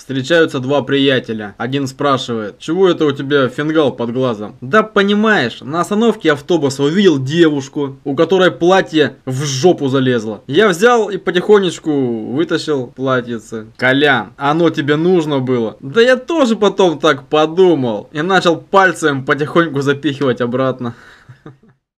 Встречаются два приятеля. Один спрашивает, чего это у тебя фингал под глазом? Да понимаешь, на остановке автобуса увидел девушку, у которой платье в жопу залезло. Я взял и потихонечку вытащил платьице. Колян, оно тебе нужно было? Да я тоже потом так подумал. И начал пальцем потихоньку запихивать обратно. Ha ha.